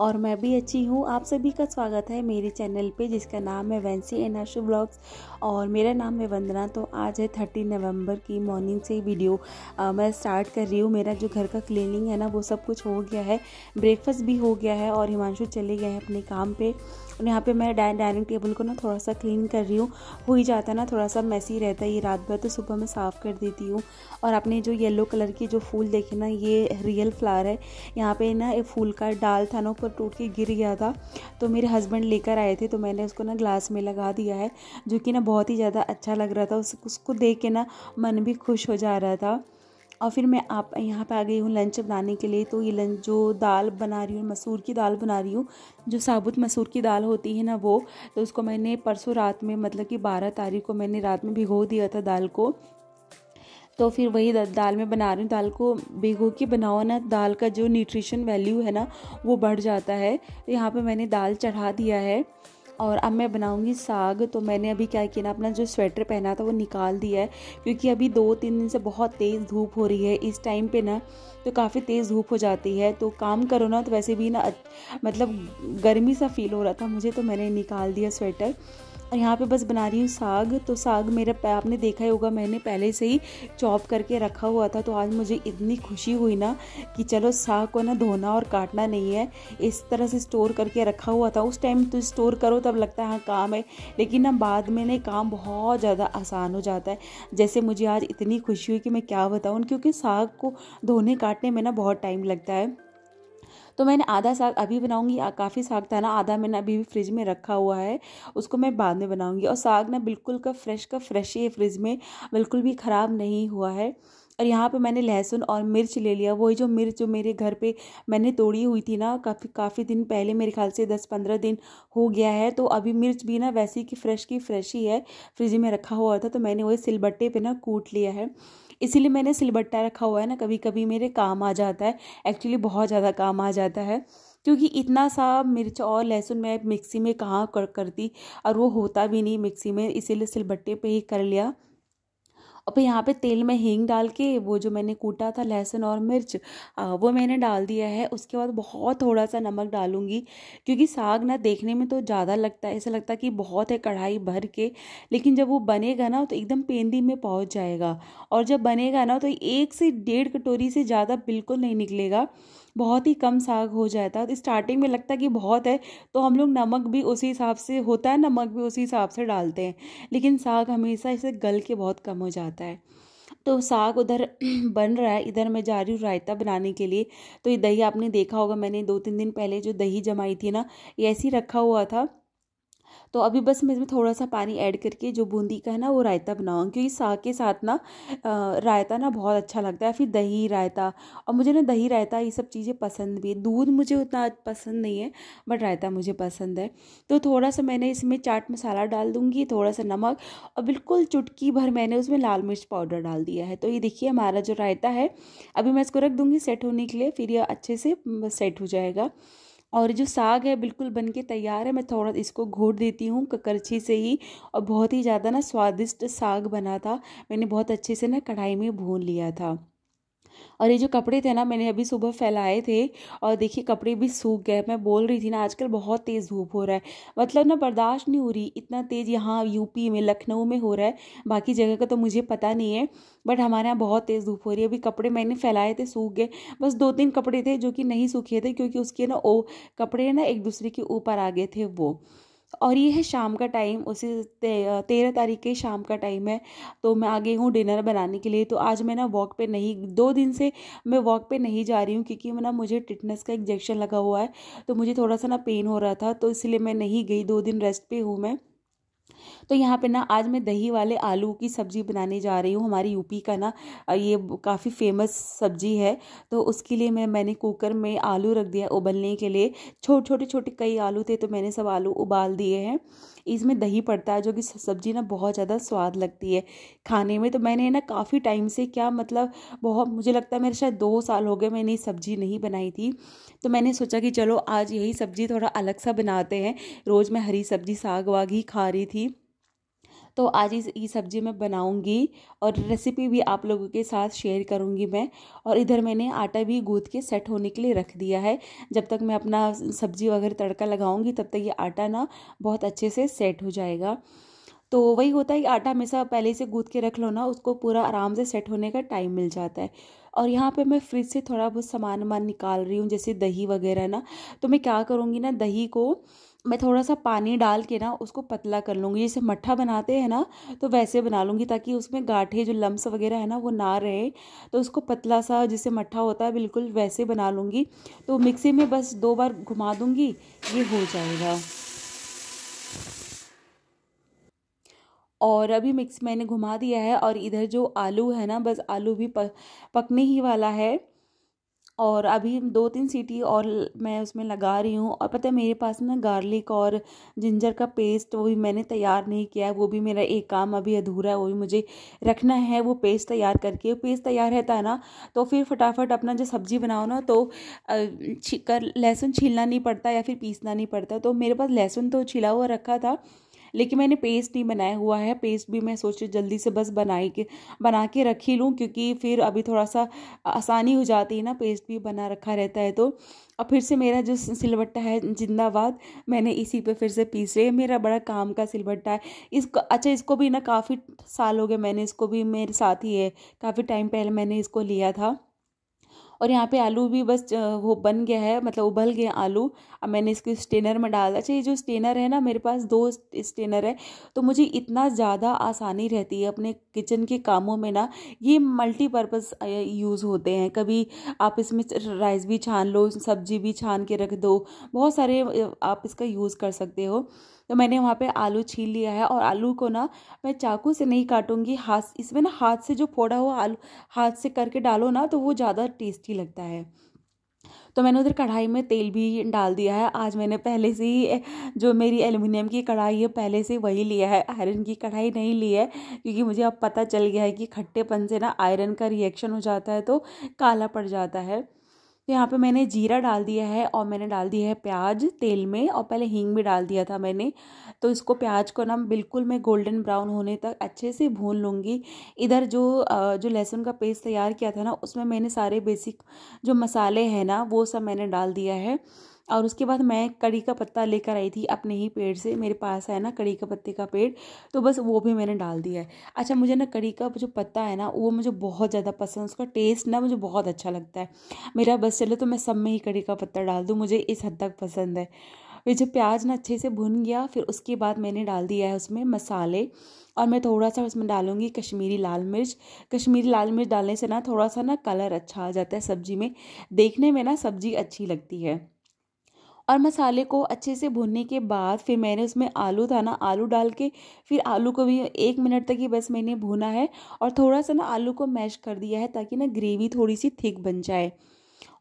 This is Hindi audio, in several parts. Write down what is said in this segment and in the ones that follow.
और मैं भी अच्छी हूँ आप सभी का स्वागत है मेरे चैनल पे जिसका नाम है वैंसी एन आशु ब्लॉग्स और मेरा नाम है वंदना तो आज है थर्टी नवंबर की मॉर्निंग से वीडियो आ, मैं स्टार्ट कर रही हूँ मेरा जो घर का क्लीनिंग है ना वो सब कुछ हो गया है ब्रेकफास्ट भी हो गया है और हिमांशु चले गए हैं अपने काम पर और यहाँ पे मैं डाइनिंग टेबल को ना थोड़ा सा क्लीन कर रही हूँ हो ही जाता है ना थोड़ा सा मैसी रहता है ये रात भर तो सुबह मैं साफ़ कर देती हूँ और आपने जो येलो कलर के जो फूल देखे ना ये रियल फ्लावर है यहाँ पे ना ये फूल का डाल था ना ऊपर टूट के गिर गया था तो मेरे हस्बैंड लेकर आए थे तो मैंने उसको ना ग्लास में लगा दिया है जो कि ना बहुत ही ज़्यादा अच्छा लग रहा था उस, उसको देख के ना मन भी खुश हो जा रहा था और फिर मैं आप यहाँ पे आ गई हूँ लंच बनाने के लिए तो ये लंच जो दाल बना रही हूँ मसूर की दाल बना रही हूँ जो साबुत मसूर की दाल होती है ना वो तो उसको मैंने परसों रात में मतलब कि बारह तारीख को मैंने रात में भिगो दिया था दाल को तो फिर वही दाल में बना रही हूँ दाल को भिगो के बनाओ ना दाल का जो न्यूट्रिशन वैल्यू है ना वो बढ़ जाता है यहाँ पे मैंने दाल चढ़ा दिया है और अब मैं बनाऊंगी साग तो मैंने अभी क्या किया ना अपना जो स्वेटर पहना था वो निकाल दिया है क्योंकि अभी दो तीन दिन से बहुत तेज़ धूप हो रही है इस टाइम पे ना तो काफ़ी तेज़ धूप हो जाती है तो काम करो ना तो वैसे भी ना मतलब गर्मी सा फील हो रहा था मुझे तो मैंने निकाल दिया स्वेटर और यहाँ पे बस बना रही हूँ साग तो साग मेरा आपने देखा ही होगा मैंने पहले से ही चॉप करके रखा हुआ था तो आज मुझे इतनी खुशी हुई ना कि चलो साग को ना धोना और काटना नहीं है इस तरह से स्टोर करके रखा हुआ था उस टाइम तो स्टोर करो तब लगता है हाँ काम है लेकिन ना बाद में ना काम बहुत ज़्यादा आसान हो जाता है जैसे मुझे आज इतनी खुशी हुई कि मैं क्या बताऊँ क्योंकि साग को धोने काटने में ना बहुत टाइम लगता है तो मैंने आधा साग अभी बनाऊँगी काफ़ी साग था ना आधा मैंने अभी भी फ्रिज में रखा हुआ है उसको मैं बाद में बनाऊँगी और साग ना बिल्कुल का फ्रेश का फ्रेश ही है फ्रिज में बिल्कुल भी ख़राब नहीं हुआ है और यहाँ पे मैंने लहसुन और मिर्च ले लिया वही जो मिर्च जो मेरे घर पे मैंने तोड़ी हुई थी ना काफ़ी काफ़ी दिन पहले मेरे ख्याल से दस पंद्रह दिन हो गया है तो अभी मिर्च भी ना वैसी कि फ्रेश की फ्रेश ही है फ्रिज में रखा हुआ था तो मैंने वही सिलबट्टे पे ना कूट लिया है इसीलिए मैंने सिलबट्टा रखा हुआ है ना कभी कभी मेरे काम आ जाता है एक्चुअली बहुत ज़्यादा काम आ जाता है क्योंकि इतना सा मिर्च और लहसुन मैं मिक्सी में कहाँ कर करती और वो होता भी नहीं मिक्सी में इसीलिए सिलबट्टे पे ही कर लिया और यहाँ पे तेल में हींग डाल के वो जो मैंने कूटा था लहसुन और मिर्च वो मैंने डाल दिया है उसके बाद बहुत थोड़ा सा नमक डालूंगी क्योंकि साग ना देखने में तो ज़्यादा लगता है ऐसा लगता है कि बहुत है कढ़ाई भर के लेकिन जब वो बनेगा ना तो एकदम पेंदी में पहुँच जाएगा और जब बनेगा ना तो एक से डेढ़ कटोरी से ज़्यादा बिल्कुल नहीं निकलेगा बहुत ही कम साग हो जाता है स्टार्टिंग तो में लगता है कि बहुत है तो हम लोग नमक भी उसी हिसाब से होता है नमक भी उसी हिसाब से डालते हैं लेकिन साग हमेशा इसे गल के बहुत कम हो जाता है तो साग उधर बन रहा है इधर मैं जा रही हूँ रायता बनाने के लिए तो ये दही आपने देखा होगा मैंने दो तीन दिन पहले जो दही जमाई थी ना ये ऐसी रखा हुआ था तो अभी बस मैं इसमें थोड़ा सा पानी ऐड करके जो बूंदी का है ना वो रायता बनाऊँ क्योंकि साग के साथ ना रायता ना बहुत अच्छा लगता है फिर दही रायता और मुझे ना दही रायता ये सब चीज़ें पसंद भी है दूध मुझे उतना पसंद नहीं है बट रायता मुझे पसंद है तो थोड़ा सा मैंने इसमें चाट मसाला डाल दूँगी थोड़ा सा नमक और बिल्कुल चुटकी भर मैंने उसमें लाल मिर्च पाउडर डाल दिया है तो ये देखिए हमारा जो रायता है अभी मैं इसको रख दूँगी सेट होने के लिए फिर ये अच्छे से सेट हो जाएगा और जो साग है बिल्कुल बन के तैयार है मैं थोड़ा इसको घोट देती हूँ ककरछी से ही और बहुत ही ज़्यादा ना स्वादिष्ट साग बना था मैंने बहुत अच्छे से ना कढ़ाई में भून लिया था और ये जो कपड़े थे ना मैंने अभी सुबह फैलाए थे और देखिए कपड़े भी सूख गए मैं बोल रही थी ना आजकल बहुत तेज़ धूप हो रहा है मतलब ना बर्दाश्त नहीं हो रही इतना तेज़ यहाँ यूपी में लखनऊ में हो रहा है बाकी जगह का तो मुझे पता नहीं है बट हमारे यहाँ बहुत तेज़ धूप हो रही है अभी कपड़े मैंने फैलाए थे सूख गए बस दो तीन कपड़े थे जो कि नहीं सूखे थे क्योंकि उसके ना ओ कपड़े ना एक दूसरे के ऊपर आ गए थे वो और ये है शाम का टाइम उसी ते, तेरह तारीख के शाम का टाइम है तो मैं आ गई हूँ डिनर बनाने के लिए तो आज मैं ना वॉक पे नहीं दो दिन से मैं वॉक पे नहीं जा रही हूँ क्योंकि ना मुझे टिटनेस का इंजेक्शन लगा हुआ है तो मुझे थोड़ा सा ना पेन हो रहा था तो इसलिए मैं नहीं गई दो दिन रेस्ट पे हूँ मैं तो यहाँ पे ना आज मैं दही वाले आलू की सब्ज़ी बनाने जा रही हूँ हमारी यूपी का ना ये काफ़ी फेमस सब्ज़ी है तो उसके लिए मैं मैंने कुकर में आलू रख दिया उबलने के लिए छोटे छोटे छोटे कई आलू थे तो मैंने सब आलू उबाल दिए हैं इसमें दही पड़ता है जो कि सब्ज़ी ना बहुत ज़्यादा स्वाद लगती है खाने में तो मैंने ना काफ़ी टाइम से क्या मतलब बहुत मुझे लगता है मेरे शायद दो साल हो गए मैंने ये सब्ज़ी नहीं बनाई थी तो मैंने सोचा कि चलो आज यही सब्ज़ी थोड़ा अलग सा बनाते हैं रोज़ मैं हरी सब्ज़ी साग वाग ही खा रही थी तो आज इस ये सब्ज़ी मैं बनाऊंगी और रेसिपी भी आप लोगों के साथ शेयर करूंगी मैं और इधर मैंने आटा भी गूँथ के सेट होने के लिए रख दिया है जब तक मैं अपना सब्ज़ी वगैरह तड़का लगाऊंगी तब तक ये आटा ना बहुत अच्छे से सेट हो जाएगा तो वही होता है कि आटा हमेशा पहले से गूँथ के रख लो ना उसको पूरा आराम से सेट होने का टाइम मिल जाता है और यहाँ पे मैं फ्रिज से थोड़ा बहुत सामान वामान निकाल रही हूँ जैसे दही वगैरह ना तो मैं क्या करूँगी ना दही को मैं थोड़ा सा पानी डाल के ना उसको पतला कर लूँगी जैसे मट्ठा बनाते हैं ना तो वैसे बना लूँगी ताकि उसमें गाठे जो लम्स वगैरह है ना वो ना रहे तो उसको पतला सा जैसे मट्ठा होता है बिल्कुल वैसे बना लूँगी तो मिक्सी में बस दो बार घुमा दूँगी ये हो जाएगा और अभी मिक्स मैंने घुमा दिया है और इधर जो आलू है ना बस आलू भी पकने ही वाला है और अभी दो तीन सीटी और मैं उसमें लगा रही हूँ और पता है मेरे पास ना गार्लिक और जिंजर का पेस्ट वो भी मैंने तैयार नहीं किया है वो भी मेरा एक काम अभी अधूरा है वो भी मुझे रखना है वो पेस्ट तैयार करके पेस्ट तैयार रहता है ना तो फिर फटाफट अपना जो सब्ज़ी बनाओ ना तो कर लहसुन छीलना नहीं पड़ता या फिर पीसना नहीं पड़ता तो मेरे पास लहसुन तो छिला हुआ रखा था लेकिन मैंने पेस्ट नहीं बनाया हुआ है पेस्ट भी मैं सोची जल्दी से बस बनाई के बना के रख ही लूँ क्योंकि फिर अभी थोड़ा सा आसानी हो जाती है ना पेस्ट भी बना रखा रहता है तो और फिर से मेरा जो सिलबट्टा है जिंदाबाद मैंने इसी पे फिर से पीस रहे मेरा बड़ा काम का सिलबट्टा है इसको अच्छा इसको भी ना काफ़ी साल हो गए मैंने इसको भी मेरे साथ ही है काफ़ी टाइम पहले मैंने इसको लिया था और यहाँ पे आलू भी बस वो बन गया है मतलब उबल गया आलू अब मैंने इसको स्टेनर में डाल अच्छा ये जो स्टेनर है ना मेरे पास दो स्टेनर है तो मुझे इतना ज़्यादा आसानी रहती है अपने किचन के कामों में ना ये मल्टीपर्पज़ यूज़ होते हैं कभी आप इसमें राइस भी छान लो सब्जी भी छान के रख दो बहुत सारे आप इसका यूज़ कर सकते हो तो मैंने वहाँ पे आलू छील लिया है और आलू को ना मैं चाकू से नहीं काटूंगी हाथ इसमें ना हाथ से जो फोड़ा हुआ आलू हाथ से करके डालो ना तो वो ज़्यादा टेस्टी लगता है तो मैंने उधर कढ़ाई में तेल भी डाल दिया है आज मैंने पहले से ही जो मेरी एल्युमिनियम की कढ़ाई है पहले से वही लिया है आयरन की कढ़ाई नहीं ली है क्योंकि मुझे अब पता चल गया है कि खट्टेपन से ना आयरन का रिएक्शन हो जाता है तो काला पड़ जाता है तो यहाँ पे मैंने जीरा डाल दिया है और मैंने डाल दिया है प्याज तेल में और पहले हींग भी डाल दिया था मैंने तो इसको प्याज को ना बिल्कुल मैं गोल्डन ब्राउन होने तक अच्छे से भून लूँगी इधर जो जो लहसुन का पेस्ट तैयार किया था ना उसमें मैंने सारे बेसिक जो मसाले हैं ना वो सब मैंने डाल दिया है और उसके बाद मैं कड़ी का पत्ता लेकर आई थी अपने ही पेड़ से मेरे पास है ना कड़ी का पत्ते का पेड़ तो बस वो भी मैंने डाल दिया है अच्छा मुझे ना कड़ी का जो पत्ता है ना वो मुझे बहुत ज़्यादा पसंद उसका टेस्ट ना मुझे बहुत अच्छा लगता है मेरा बस चले तो मैं सब में ही कड़ी का पत्ता डाल दूँ मुझे इस हद तक पसंद है फिर जब प्याज ना अच्छे से भुन गया फिर उसके बाद मैंने डाल दिया है उसमें मसाले और मैं थोड़ा सा उसमें डालूंगी कश्मीरी लाल मिर्च कश्मीरी लाल मिर्च डालने से ना थोड़ा सा ना कलर अच्छा आ जाता है सब्जी में देखने में ना सब्जी अच्छी लगती है और मसाले को अच्छे से भुनने के बाद फिर मैंने उसमें आलू था ना आलू डाल के फिर आलू को भी एक मिनट तक ही बस मैंने भुना है और थोड़ा सा ना आलू को मैश कर दिया है ताकि ना ग्रेवी थोड़ी सी थिक बन जाए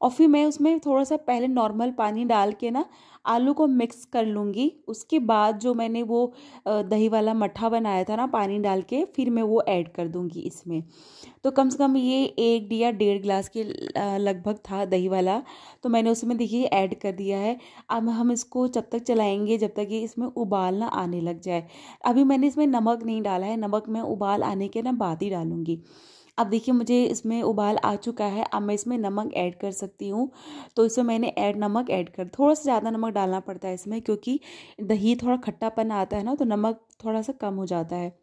और फिर मैं उसमें थोड़ा सा पहले नॉर्मल पानी डाल के ना आलू को मिक्स कर लूँगी उसके बाद जो मैंने वो दही वाला मठा बनाया था ना पानी डाल के फिर मैं वो ऐड कर दूँगी इसमें तो कम से कम ये एक या डेढ़ ग्लास के लगभग था दही वाला तो मैंने उसमें देखिए ऐड कर दिया है अब हम इसको जब तक चलाएँगे जब तक ये इसमें उबाल ना आने लग जाए अभी मैंने इसमें नमक नहीं डाला है नमक मैं उबाल आने के ना बाद ही डालूँगी अब देखिए मुझे इसमें उबाल आ चुका है अब मैं इसमें नमक ऐड कर सकती हूँ तो इसमें मैंने ऐड नमक ऐड कर थोड़ा सा ज़्यादा नमक डालना पड़ता है इसमें क्योंकि दही थोड़ा खट्टापन आता है ना तो नमक थोड़ा सा कम हो जाता है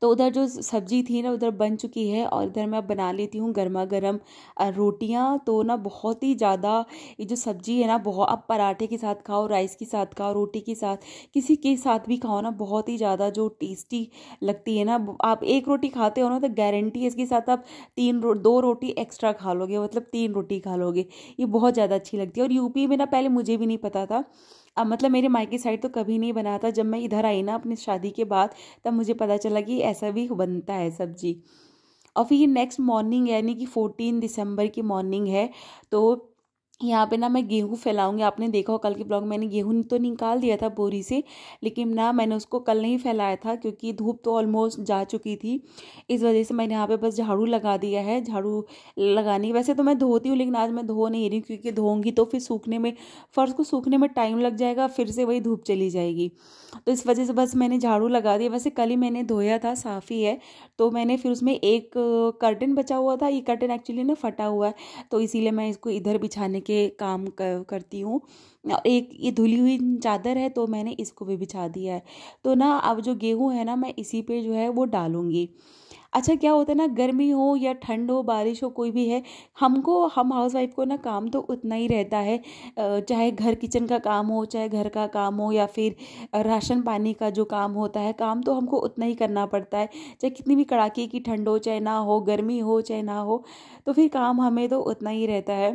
तो उधर जो सब्जी थी ना उधर बन चुकी है और इधर मैं बना लेती हूँ गर्मा गर्म रोटियाँ तो ना बहुत ही ज़्यादा ये जो सब्जी है ना बहुत आप पराठे के साथ खाओ राइस के साथ खाओ रोटी के साथ किसी के साथ भी खाओ ना बहुत ही ज़्यादा जो टेस्टी लगती है ना आप एक रोटी खाते हो ना तो गारंटी है इसके साथ आप तीन रो, दो रोटी एक्स्ट्रा खा लोगे मतलब तीन रोटी खा लोगे ये बहुत ज़्यादा अच्छी लगती है और यूपी में ना पहले मुझे भी नहीं पता था मतलब मेरे मायके साइड तो कभी नहीं बना था जब मैं इधर आई ना अपनी शादी के बाद तब मुझे पता चला कि ऐसा भी बनता है सब्जी और फिर ये नेक्स्ट मॉर्निंग यानी कि फोर्टीन दिसंबर की मॉर्निंग है तो यहाँ पे ना मैं गेहूँ फैलाऊंगी आपने देखा हो कल के ब्लॉग मैंने गेहूँ तो निकाल दिया था बोरी से लेकिन ना मैंने उसको कल नहीं फैलाया था क्योंकि धूप तो ऑलमोस्ट जा चुकी थी इस वजह से मैंने यहाँ पे बस झाड़ू लगा दिया है झाड़ू लगानी वैसे तो मैं धोती हूँ लेकिन आज मैं धो नहीं रही क्योंकि धोऊंगी तो फिर सूखने में फ़र्श को सूखने में टाइम लग जाएगा फिर से वही धूप चली जाएगी तो इस वजह से बस मैंने झाड़ू लगा दिया वैसे कल ही मैंने धोया था साफ़ ही है तो मैंने फिर उसमें एक कर्टन बचा हुआ था ये कर्टन एक्चुअली ना फटा हुआ है तो इसीलिए मैं इसको इधर बिछाने के काम कर, करती हूँ एक ये धुली हुई चादर है तो मैंने इसको भी बिछा दिया है तो ना अब जो गेहूँ है ना मैं इसी पे जो है वो डालूँगी अच्छा क्या होता है ना गर्मी हो या ठंड हो बारिश हो कोई भी है हमको हम हाउसवाइफ को ना काम तो उतना ही रहता है चाहे घर किचन का काम हो चाहे घर का काम हो या फिर राशन पानी का जो काम होता है काम तो हमको उतना ही करना पड़ता है चाहे कितनी भी कड़ाके की ठंड हो चाहे ना हो गर्मी हो चाहे ना हो तो फिर काम हमें तो उतना ही रहता है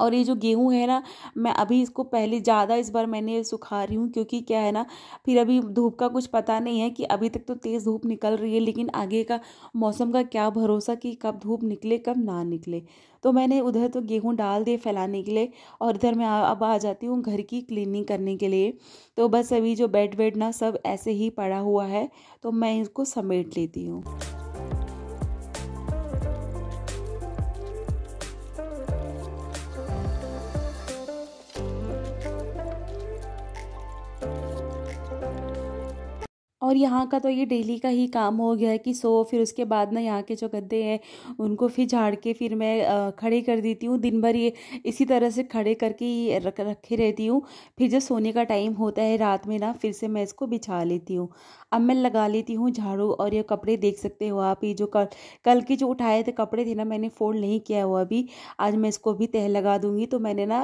और ये जो गेहूं है ना मैं अभी इसको पहले ज़्यादा इस बार मैंने सुखा रही हूँ क्योंकि क्या है ना फिर अभी धूप का कुछ पता नहीं है कि अभी तक तो तेज़ धूप निकल रही है लेकिन आगे का मौसम का क्या भरोसा कि कब धूप निकले कब ना निकले तो मैंने उधर तो गेहूँ डाल दिए फैलाने के लिए और इधर मैं अब आ जाती हूँ घर की क्लीनिंग करने के लिए तो बस अभी जो बेड वेड ना सब ऐसे ही पड़ा हुआ है तो मैं इसको समेट लेती हूँ और यहाँ का तो ये डेली का ही काम हो गया है कि सो फिर उसके बाद ना यहाँ के जो गद्दे हैं उनको फिर झाड़ के फिर मैं खड़े कर देती हूँ दिन भर ये इसी तरह से खड़े करके रख रखे रहती हूँ फिर जब सोने का टाइम होता है रात में ना फिर से मैं इसको बिछा लेती हूँ अब मैं लगा लेती हूँ झाड़ू और ये कपड़े देख सकते हो आप ये जो कल कल के जो उठाए थे कपड़े थे ना मैंने फोल्ड नहीं किया हुआ अभी आज मैं इसको भी तह लगा दूँगी तो मैंने ना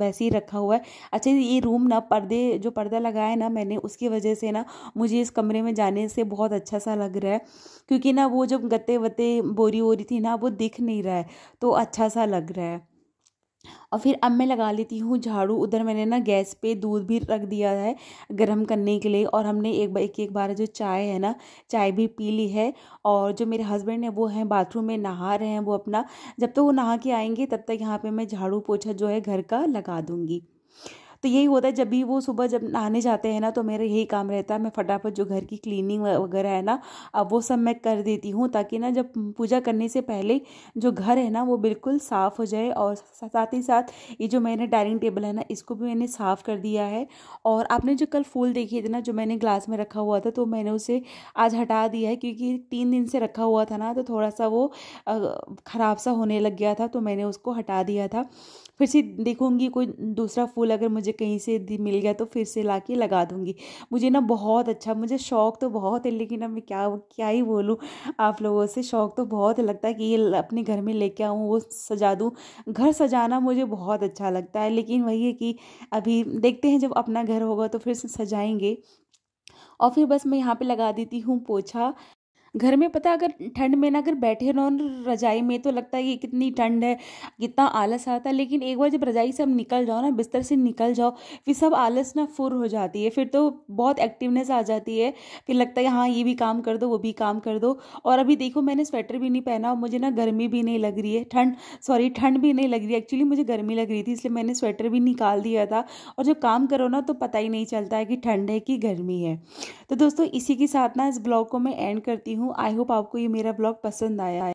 वैसे ही रखा हुआ है अच्छा ये रूम ना पर्दे जो पर्दा लगाया है ना मैंने उसकी वजह से ना मुझे इस कमरे में जाने से बहुत अच्छा सा लग रहा है क्योंकि ना वो जब गत्ते वत्ते बोरी वोरी थी ना वो दिख नहीं रहा है तो अच्छा सा लग रहा है और फिर अब मैं लगा लेती हूँ झाड़ू उधर मैंने ना गैस पे दूध भी रख दिया है गर्म करने के लिए और हमने एक बार एक एक बार जो चाय है ना चाय भी पी ली है और जो मेरे हस्बैंड है वो हैं बाथरूम में नहा रहे हैं वो अपना जब तक तो वो नहा के आएंगे तब तक यहाँ पे मैं झाड़ू पोछा जो है घर का लगा दूँगी तो यही होता है जब भी वो सुबह जब नहाने जाते हैं ना तो मेरा यही काम रहता है मैं फटाफट जो घर की क्लीनिंग वगैरह है ना अब वो सब मैं कर देती हूँ ताकि ना जब पूजा करने से पहले जो घर है ना वो बिल्कुल साफ़ हो जाए और साथ ही साथ ये जो मैंने डाइनिंग टेबल है ना इसको भी मैंने साफ़ कर दिया है और आपने जो कल फूल देखे थे ना जो मैंने ग्लास में रखा हुआ था तो मैंने उसे आज हटा दिया है क्योंकि तीन दिन से रखा हुआ था ना तो थोड़ा सा वो ख़राब सा होने लग गया था तो मैंने उसको हटा दिया था फिर से देखूँगी कोई दूसरा फूल अगर मुझे कहीं से मिल गया तो फिर से ला लगा दूँगी मुझे ना बहुत अच्छा मुझे शौक़ तो बहुत है लेकिन अब मैं क्या क्या ही बोलूँ आप लोगों से शौक़ तो बहुत लगता है कि ये अपने घर में लेके आऊँ वो सजा दूँ घर सजाना मुझे बहुत अच्छा लगता है लेकिन वही है कि अभी देखते हैं जब अपना घर होगा तो फिर सजाएंगे और फिर बस मैं यहाँ पे लगा देती हूँ पोछा घर में पता अगर ठंड में ना अगर बैठे रहो रजाई में तो लगता है कि कितनी ठंड है कितना आलस आता है लेकिन एक बार जब रजाई से हम निकल जाओ ना बिस्तर से निकल जाओ फिर सब आलस ना फुर हो जाती है फिर तो बहुत एक्टिवनेस आ जाती है फिर लगता है हाँ ये भी काम कर दो वो भी काम कर दो और अभी देखो मैंने स्वेटर भी नहीं पहना और मुझे ना गर्मी भी नहीं लग रही है ठंड सॉरी ठंड भी नहीं लग रही एक्चुअली मुझे गर्मी लग रही थी इसलिए मैंने स्वेटर भी निकाल दिया था और जब काम करो ना तो पता ही नहीं चलता है कि ठंड है कि गर्मी है तो दोस्तों इसी के साथ ना इस ब्लॉग को मैं एंड करती हूँ हूँ आई होप आपको ये मेरा ब्लॉग पसंद आया है